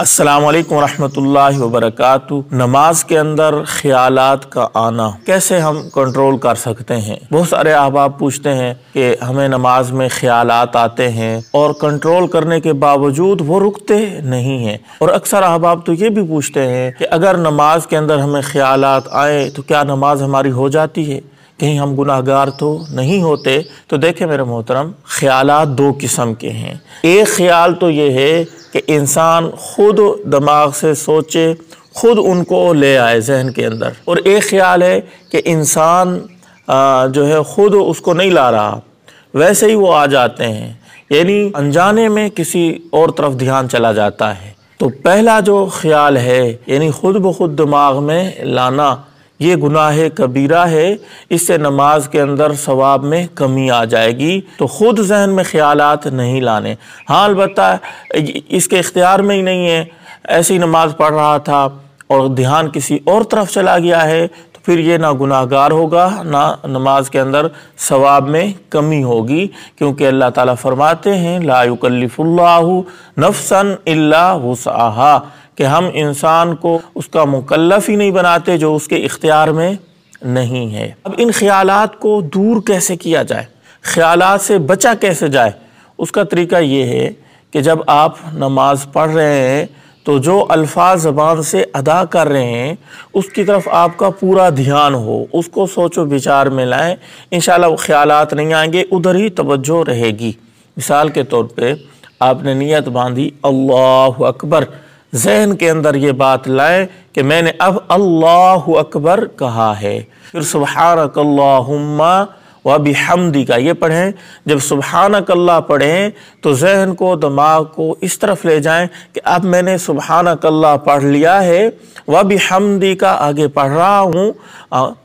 असलकम वरहमल वबरक नमाज के अंदर ख्याल का आना कैसे हम कंट्रोल कर सकते हैं बहुत सारे अहबाब पूछते हैं कि हमें नमाज में ख्याल आते हैं और कंट्रोल करने के बावजूद वो रुकते नहीं हैं और अक्सर अहबाब तो ये भी पूछते हैं कि अगर नमाज के अंदर हमें ख्याल आए तो क्या नमाज हमारी हो जाती है कहीं हम गुनाहगार तो नहीं होते तो देखें मेरे मोहतरम ख्याल दो किस्म के हैं एक ख्याल तो ये है कि इंसान खुद दिमाग से सोचे ख़ुद उनको ले आए जहन के अंदर और एक ख्याल है कि इंसान जो है ख़ुद उसको नहीं ला रहा वैसे ही वो आ जाते हैं यानी अनजाने में किसी और तरफ ध्यान चला जाता है तो पहला जो ख्याल है यानी ख़ुद ब खुद दिमाग में लाना ये गुनाह कबीरा है इससे नमाज के अंदर सवाब में कमी आ जाएगी तो ख़ुद जहन में ख्यालात नहीं लाने हाँ अलबत् इसके इख्तियार में ही नहीं है ऐसी नमाज पढ़ रहा था और ध्यान किसी और तरफ चला गया है तो फिर ये ना गुनाहगार होगा ना नमाज के अंदर सवाब में कमी होगी क्योंकि अल्लाह ताला फरमाते हैं लायुकल्लिफ़ुल्लाहु नफसन इल्ला वसाहा कि हम इंसान को उसका मुकलफ ही नहीं बनाते जो उसके इख्तियार में नहीं है अब इन ख्यालात को दूर कैसे किया जाए ख्यालात से बचा कैसे जाए उसका तरीका ये है कि जब आप नमाज पढ़ रहे हैं तो जो अल्फाज ज़बान से अदा कर रहे हैं उसकी तरफ आपका पूरा ध्यान हो उसको सोचो विचार में लाएं इन वो नहीं आएंगे उधर ही तवज्जो रहेगी मिसाल के तौर पे आपने नियत बांधी अल्लाह अकबर जहन के अंदर ये बात लाए कि मैंने अब अल्लाह अकबर कहा है फिर सुबहारकल्ला व बिहमदी का ये पढ़ें जब कल्ला पढ़ें तो जहन को दिमाग को इस तरफ ले जाएं कि अब मैंने कल्ला पढ़ लिया है व बिहमदी का आगे पढ़ रहा हूँ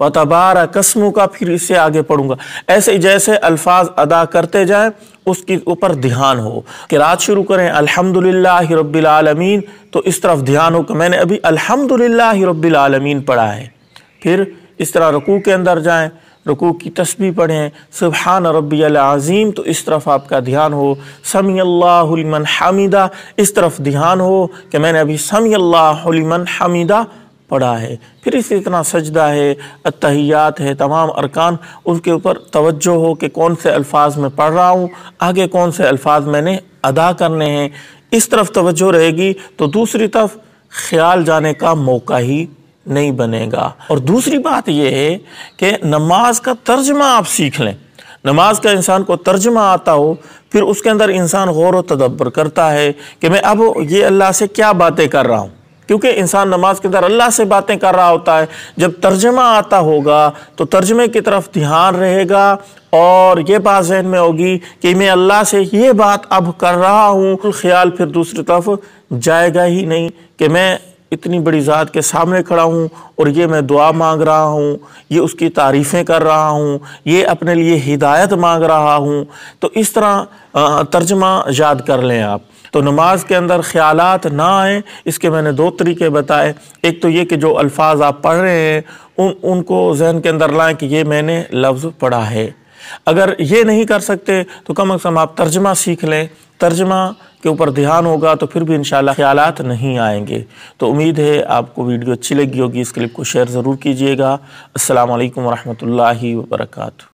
व तबारा कस्मों का फिर इसे आगे पढ़ूँगा ऐसे जैसे अल्फाज अदा करते जाएं उसके ऊपर ध्यान हो कि रात शुरू करें अल्हम्दुलिल्लाह रब्बिल आलमीन तो इस तरफ ध्यान हो कि मैंने अभी अल्हम्दुलिल्लाह रब्बिल आलमीन पढ़ा है फिर इस तरह रकू के अंदर जाएं रुकू की तस्वीर पढ़ें सुबहान रबी आज़ीम तो इस तरफ आपका ध्यान हो समी अल्लाहमन हामिदा इस तरफ ध्यान हो कि मैंने अभी समी अल्लाहमन हामिदा पढ़ा है फिर इसे इतना सजदा है अतहियात है तमाम अरकान उसके ऊपर तवज्जो हो कि कौन से अल्फाज में पढ़ रहा हूँ आगे कौन से अल्फाज मैंने अदा करने हैं इस तरफ तवज्जो रहेगी तो दूसरी तरफ ख्याल जाने का मौका ही नहीं बनेगा और दूसरी बात यह है कि नमाज का तर्जमा आप सीख लें नमाज का इंसान को तर्जमा आता हो फिर उसके अंदर इंसान गौर व तदब्बर करता है कि मैं अब ये अल्लाह से क्या बातें कर रहा हूँ क्योंकि इंसान नमाज के अंदर अल्लाह से बातें कर रहा होता है जब तर्जमा आता होगा तो तर्जमे की तरफ ध्यान रहेगा और ये बात जहन में होगी कि मैं अल्लाह से ये बात अब कर रहा हूँ ख्याल फिर दूसरी तरफ जाएगा ही नहीं कि मैं इतनी बड़ी ज़ात के सामने खड़ा हूँ और ये मैं दुआ मांग रहा हूँ ये उसकी तारीफ़ें कर रहा हूँ ये अपने लिए हिदायत मांग रहा हूँ तो इस तरह तर्जमा याद कर लें आप तो नमाज के अंदर ख्याल ना आए इसके मैंने दो तरीके बताए एक तो ये कि जो अल्फाज आप पढ़ रहे हैं उन उनको जहन के अंदर लाएं कि ये मैंने लफ्ज़ पढ़ा है अगर ये नहीं कर सकते तो कम अज़ कम आप तर्जमा सीख लें तर्जमा के ऊपर ध्यान होगा तो फिर भी इन ख्याल नहीं आएंगे तो उम्मीद है आपको वीडियो अच्छी लगी होगी इस क्लिप को शेयर ज़रूर कीजिएगा असल वरहमल वर्का